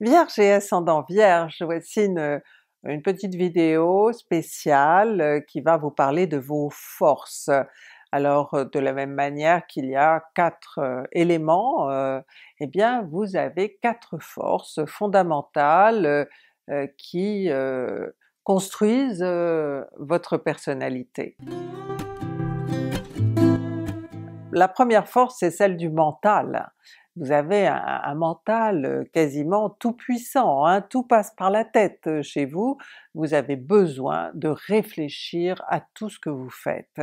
Vierge et ascendant Vierge, voici une, euh, petite vidéo spéciale euh, qui va vous parler de vos forces. Alors euh, de la même manière qu'il y a quatre éléments, eh bien vous avez quatre forces fondamentales qui construisent votre personnalité. La première force c'est celle du mental vous avez un, mental euh, quasiment tout puissant, hein, tout passe par la tête euh, chez vous, vous avez besoin de réfléchir à tout ce que vous faites.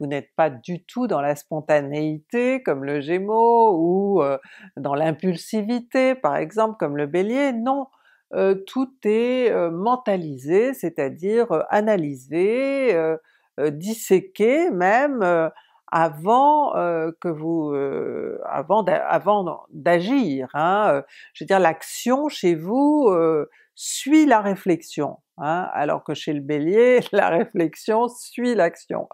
Vous n'êtes pas du tout dans la spontanéité comme le Gémeaux ou euh, dans l'impulsivité par exemple comme le Bélier, non! tout est mentalisé, c'est-à-dire analysé, disséqué même, avant euh, que vous, euh, avant d'agir. Hein. Euh, je veux dire, l'action chez vous suit la réflexion, hein, alors que chez le Bélier, la réflexion suit l'action.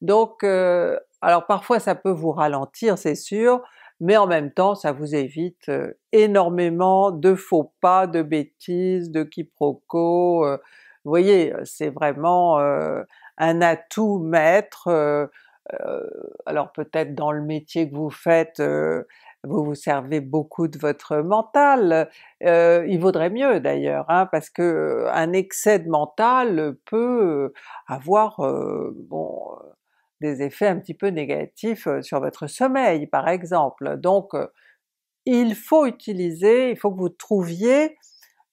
Donc, alors parfois ça peut vous ralentir, c'est sûr, mais en même temps ça vous évite énormément de faux pas, de bêtises, de quiproquos. Vous voyez, c'est vraiment un atout maître euh, alors peut-être dans le métier que vous faites, euh, vous vous servez beaucoup de votre mental, euh, il vaudrait mieux d'ailleurs, hein, parce que un excès de mental peut avoir bon des effets un petit peu négatifs sur votre sommeil par exemple. Donc il faut utiliser, il faut que vous trouviez,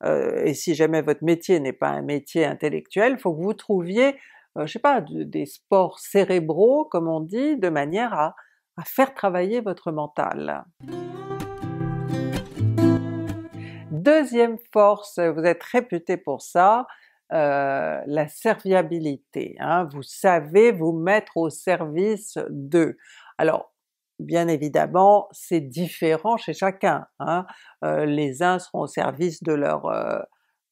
et si jamais votre métier n'est pas un métier intellectuel, il faut que vous trouviez euh, je sais pas, des sports cérébraux comme on dit, de manière à, à faire travailler votre mental. Deuxième force, vous êtes réputé pour ça, euh, la serviabilité. Hein. vous savez vous mettre au service d'eux. Alors bien évidemment c'est différent chez chacun, hein. euh, les uns seront au service de leur,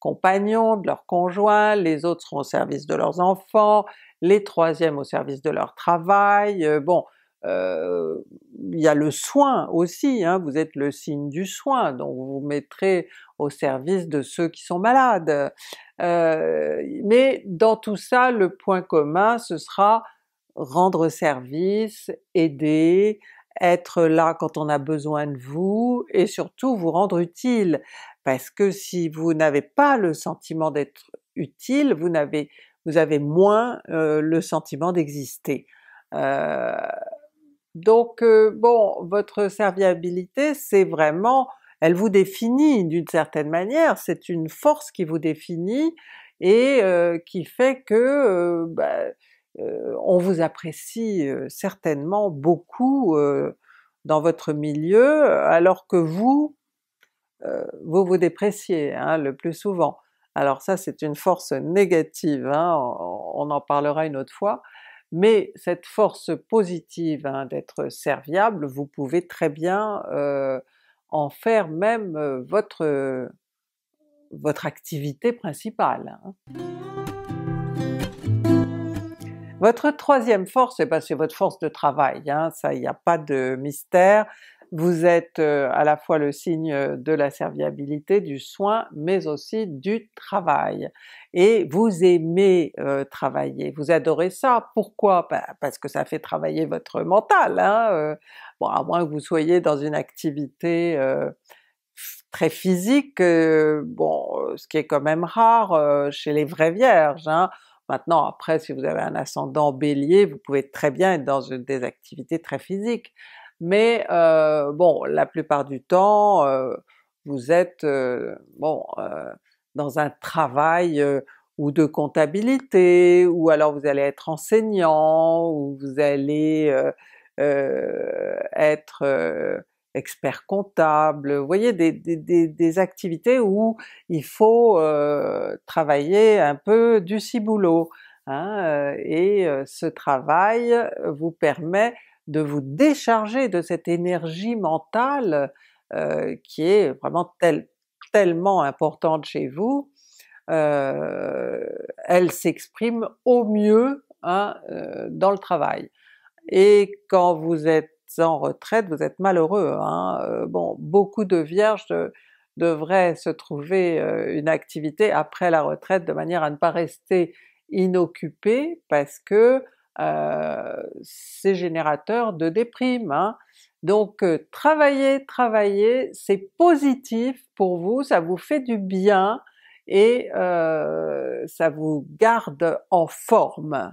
compagnons, de leurs conjoints, les autres seront au service de leurs enfants, les troisièmes au service de leur travail, euh, bon, euh, il y a le soin aussi, hein, vous êtes le signe du soin, donc vous vous mettrez au service de ceux qui sont malades. Euh, mais dans tout ça, le point commun ce sera rendre service, aider, être là quand on a besoin de vous, et surtout vous rendre utile. Parce que si vous n'avez pas le sentiment d'être utile, vous avez, vous avez moins le sentiment d'exister. donc bon, votre serviabilité c'est vraiment, elle vous définit d'une certaine manière, c'est une force qui vous définit et qui fait que bah, on vous apprécie certainement beaucoup dans votre milieu, alors que vous, euh, vous vous dépréciez hein, le plus souvent. Alors ça c'est une force négative, hein, on, en parlera une autre fois, mais cette force positive hein, d'être serviable, vous pouvez très bien euh, en faire même euh, votre, votre activité principale. Hein. Votre troisième force, eh ben, c'est votre force de travail, hein, ça il n'y a pas de mystère, vous êtes euh, à la fois le signe euh, de la serviabilité, du soin, mais aussi du travail. Et vous aimez euh, travailler, vous adorez ça. Pourquoi? Bah, parce que ça fait travailler votre mental, hein? bon, à moins que vous soyez dans une activité très physique, bon, ce qui est quand même rare chez les vraies vierges, hein? Maintenant, après, si vous avez un ascendant Bélier, vous pouvez très bien être dans des activités très physiques, mais euh, bon, la plupart du temps, euh, vous êtes euh, bon dans un travail ou de comptabilité, ou alors vous allez être enseignant, ou vous allez être expert comptable, vous voyez des, des, des, activités où il faut travailler un peu du ciboulot, hein, et ce travail vous permet de vous décharger de cette énergie mentale euh, qui est vraiment tellement importante chez vous, euh, elle s'exprime au mieux hein, euh, dans le travail. Et quand vous êtes en retraite, vous êtes malheureux. Hein. bon, beaucoup de vierges devraient se trouver une activité après la retraite de manière à ne pas rester inoccupé parce que euh, ces générateurs de déprime. Hein. Donc euh, travailler, travailler, c'est positif pour vous, ça vous fait du bien et euh, ça vous garde en forme.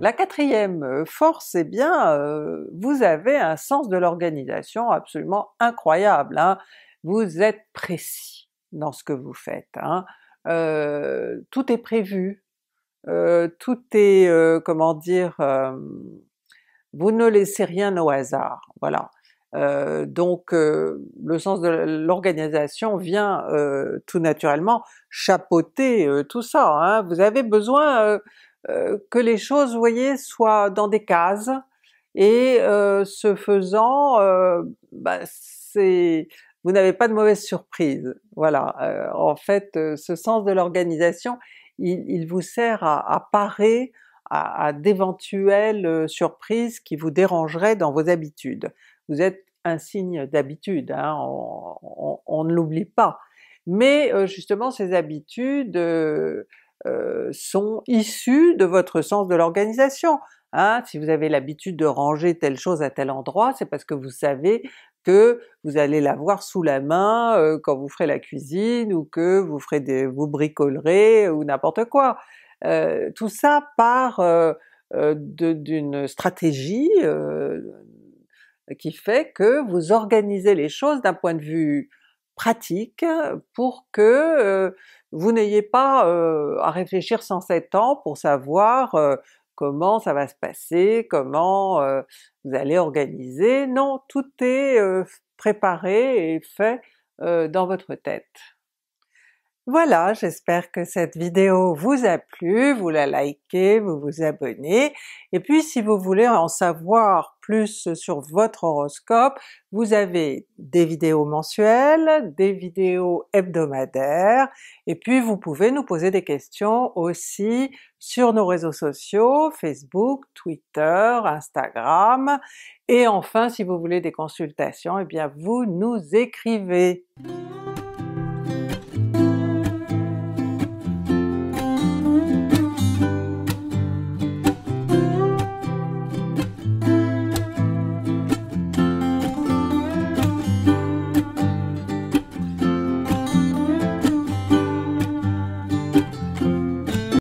La quatrième force, eh bien vous avez un sens de l'organisation absolument incroyable, hein. vous êtes précis dans ce que vous faites, hein. tout est prévu, euh, tout est, euh, comment dire, euh, vous ne laissez rien au hasard, voilà. donc le sens de l'organisation vient tout naturellement chapeauter tout ça. Hein. Vous avez besoin que les choses, vous voyez, soient dans des cases, et ce faisant, bah, vous n'avez pas de mauvaises surprises. Voilà, en fait ce sens de l'organisation, il, vous sert à, parer à, d'éventuelles euh, surprises qui vous dérangeraient dans vos habitudes. Vous êtes un signe d'habitude, hein, on, ne l'oublie pas. Mais euh, justement ces habitudes euh, sont issues de votre sens de l'organisation. Hein. si vous avez l'habitude de ranger telle chose à tel endroit, c'est parce que vous savez que vous allez l'avoir sous la main euh, quand vous ferez la cuisine ou que vous ferez vous bricolerez ou n'importe quoi. Euh, tout ça part euh, d'une stratégie qui fait que vous organisez les choses d'un point de vue pratique pour que vous n'ayez pas à réfléchir sans sept ans pour savoir comment ça va se passer, comment euh, vous allez organiser, non, tout est euh, préparé et fait euh, dans votre tête. Voilà, j'espère que cette vidéo vous a plu, vous la likez, vous vous abonnez, et puis si vous voulez en savoir plus sur votre horoscope, vous avez des vidéos mensuelles, des vidéos hebdomadaires, et puis vous pouvez nous poser des questions aussi sur nos réseaux sociaux, Facebook, Twitter, Instagram, et enfin si vous voulez des consultations, et eh bien vous nous écrivez.